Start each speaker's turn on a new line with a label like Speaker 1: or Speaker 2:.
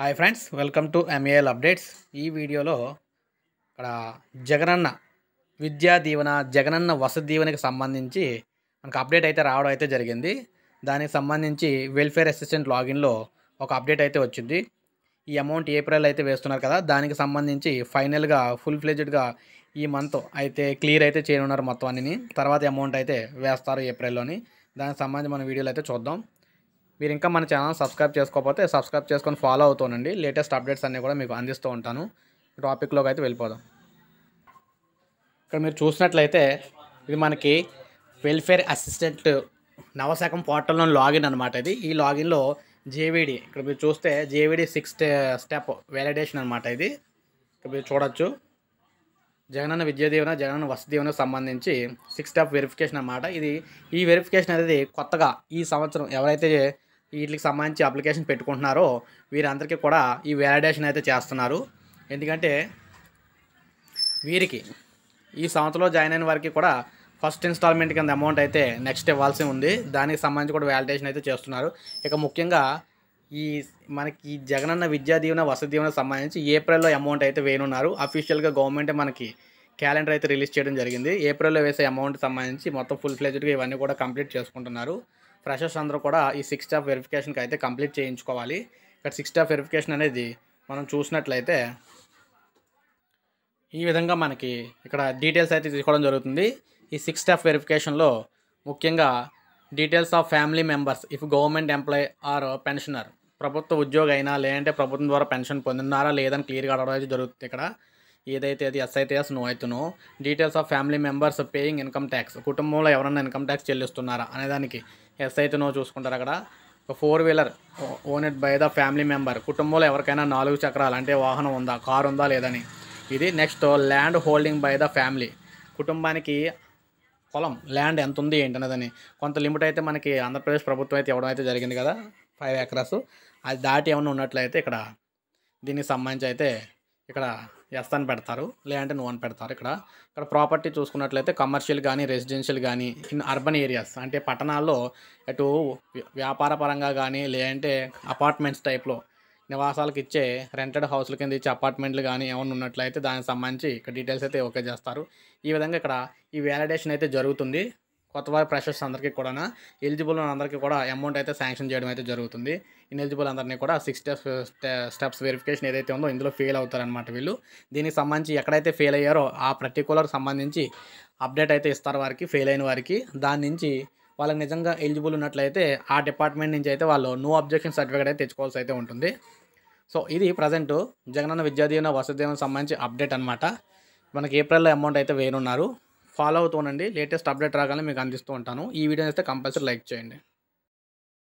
Speaker 1: hi friends welcome to MAL updates ఈ వీడియోలో ఇక్కడ జగనన్న విద్యా దీవెన జగనన్న వసతి దీవెనకి సంబంధించి మనకు అప్డేట్ అయితే రావడం అయితే జరిగింది దానికి సంబంధించి వెల్ఫేర్ అసిస్టెంట్ లాగిన్లో ఒక అప్డేట్ అయితే వచ్చింది ఈ అమౌంట్ ఏప్రిల్ అయితే వేస్తున్నారు కదా దానికి సంబంధించి ఫైనల్గా ఫుల్ ఫ్లెజ్డ్గా ఈ మంత్ అయితే క్లియర్ అయితే చేయనున్నారు మొత్తం అన్నిని తర్వాత అమౌంట్ అయితే వేస్తారు ఏప్రిల్లోని దానికి సంబంధించి మన వీడియోలు అయితే చూద్దాం మీరు ఇంకా మన ఛానల్ సబ్స్క్రైబ్ చేసుకోకపోతే సబ్స్క్రైబ్ చేసుకొని ఫాలో అవుతానండి లేటెస్ట్ అప్డేట్స్ అన్నీ కూడా మీకు అందిస్తూ ఉంటాను టాపిక్లోకి అయితే వెళ్ళిపోదాం ఇక్కడ మీరు చూసినట్లయితే ఇది మనకి వెల్ఫేర్ అసిస్టెంట్ నవశాఖం పోర్టల్లో లాగిన్ అనమాట ఇది ఈ లాగిన్లో జేవీడి ఇక్కడ మీరు చూస్తే జేవీడి సిక్స్ స్టెప్ వ్యాలిడేషన్ అనమాట ఇది ఇక్కడ మీరు చూడొచ్చు జగనన్న విద్యా దీవెన జగనన్న వసతి దీవెనకు సంబంధించి సిక్స్ స్టెప్ వెరిఫికేషన్ అనమాట ఇది ఈ వెరిఫికేషన్ అనేది కొత్తగా ఈ సంవత్సరం ఎవరైతే వీటికి సంబంధించి అప్లికేషన్ పెట్టుకుంటున్నారో వీరందరికీ కూడా ఈ వ్యాలిడేషన్ అయితే చేస్తున్నారు ఎందుకంటే వీరికి ఈ సంవత్సరంలో జాయిన్ అయిన వారికి కూడా ఫస్ట్ ఇన్స్టాల్మెంట్ కింద అమౌంట్ అయితే నెక్స్ట్ ఇవ్వాల్సి ఉంది దానికి సంబంధించి కూడా వ్యాలిడేషన్ అయితే చేస్తున్నారు ఇక ముఖ్యంగా ఈ మనకి జగనన్న విద్యా దీవెన వసతి దీవెన సంబంధించి ఏప్రిల్లో అమౌంట్ అయితే వేయనున్నారు అఫీషియల్గా గవర్నమెంట్ మనకి క్యాలెండర్ అయితే రిలీజ్ చేయడం జరిగింది ఏప్రిల్లో వేసే అమౌంట్ సంబంధించి మొత్తం ఫుల్ ఫ్లెజ్డ్గా ఇవన్నీ కూడా కంప్లీట్ చేసుకుంటున్నారు ఫ్రెషర్స్ అందరూ కూడా ఈ సిక్స్ స్టాప్ వెరిఫికేషన్కి అయితే కంప్లీట్ చేయించుకోవాలి ఇక్కడ సిక్స్ స్టాప్ వెరిఫికేషన్ అనేది మనం చూసినట్లయితే ఈ విధంగా మనకి ఇక్కడ డీటెయిల్స్ అయితే తీసుకోవడం జరుగుతుంది ఈ సిక్స్ స్టాప్ వెరిఫికేషన్లో ముఖ్యంగా details of family members if government employee or pensioner ప్రభుత్వ ఉద్యోగైనా అయినా లేదంటే ప్రభుత్వం ద్వారా పెన్షన్ పొందినారా లేదని క్లియర్గా అడగడం జరుగుతుంది ఇక్కడ ఏదైతే అది ఎస్ఐటీఎస్ నో అవుతునో details of family members paying income tax కుటుంబంలో ఎవరైనా ఇన్కమ్ ట్యాక్స్ చెల్లిస్తున్నారా అనేదానికి దానికి అయితే చూసుకుంటారు అక్కడ ఒక four wheeler owned by the family member కుటుంబంలో ఎవరికైనా నాలుగు చక్రాలు అంటే వాహనం ఉందా కారు ఉందా లేదని ఇది next land holding by the family కుటుంబానికి పొలం ల్యాండ్ ఎంత ఉంది ఏంటనేదని కొంత లిమిట్ అయితే మనకి ఆంధ్రప్రదేశ్ ప్రభుత్వం అయితే ఇవ్వడం అయితే జరిగింది కదా ఫైవ్ ఎకరాస్ అది దాటి ఏమైనా ఉన్నట్లయితే ఇక్కడ దీనికి సంబంధించి అయితే ఇక్కడ ఎస్ అని పెడతారు లేదంటే నో అని పెడతారు ఇక్కడ ఇక్కడ ప్రాపర్టీ చూసుకున్నట్లయితే కమర్షియల్ కానీ రెసిడెన్షియల్ కానీ ఇన్ అర్బన్ ఏరియాస్ అంటే పట్టణాల్లో అటు వ్యాపార పరంగా కానీ లేదంటే అపార్ట్మెంట్స్ టైప్లో నివాసాలకు ఇచ్చే రెంటెడ్ హౌస్ల కింద ఇచ్చే అపార్ట్మెంట్లు కానీ ఏమైనా ఉన్నట్లయితే దానికి సంబంధించి ఇక్కడ డీటెయిల్స్ అయితే ఓకే చేస్తారు ఈ విధంగా ఇక్కడ ఈ వ్యాలిడేషన్ అయితే జరుగుతుంది కొత్త వారి ప్రెషర్స్ అందరికీ కూడా ఎలిజిబుల్ అందరికీ కూడా అమౌంట్ అయితే శాంక్షన్ చేయడం అయితే జరుగుతుంది ఇన్ఎలిజిబుల్ అందరినీ కూడా సిక్స్ స్టెప్స్ స్టెప్స్ వెరిఫికేషన్ ఏదైతే ఉందో ఇందులో ఫెయిల్ అవుతారనమాట వీళ్ళు దీనికి సంబంధించి ఎక్కడైతే ఫెయిల్ అయ్యారో ఆ పర్టికులర్ సంబంధించి అప్డేట్ అయితే ఇస్తారు వారికి ఫెయిల్ అయిన వారికి దాని నుంచి వాళ్ళకి నిజంగా ఎలిజిబుల్ ఉన్నట్లయితే ఆ డిపార్ట్మెంట్ నుంచి అయితే వాళ్ళు నో అబ్జెక్షన్ సర్టిఫికేట్ అయితే తెచ్చుకోవాల్సి అయితే ఉంటుంది సో ఇది ప్రజెంట్ జగనన్న విద్యాదీవన వసతి సంబంధించి అప్డేట్ అనమాట మనకి ఏప్రిల్లో అమౌంట్ అయితే వేయనున్నారు ఫాలో అవుతూ ఉండండి లేటెస్ట్ అప్డేట్ రాగానే మీకు అందిస్తూ ఉంటాను ఈ వీడియోని అయితే కంపల్సరీ లైక్ చేయండి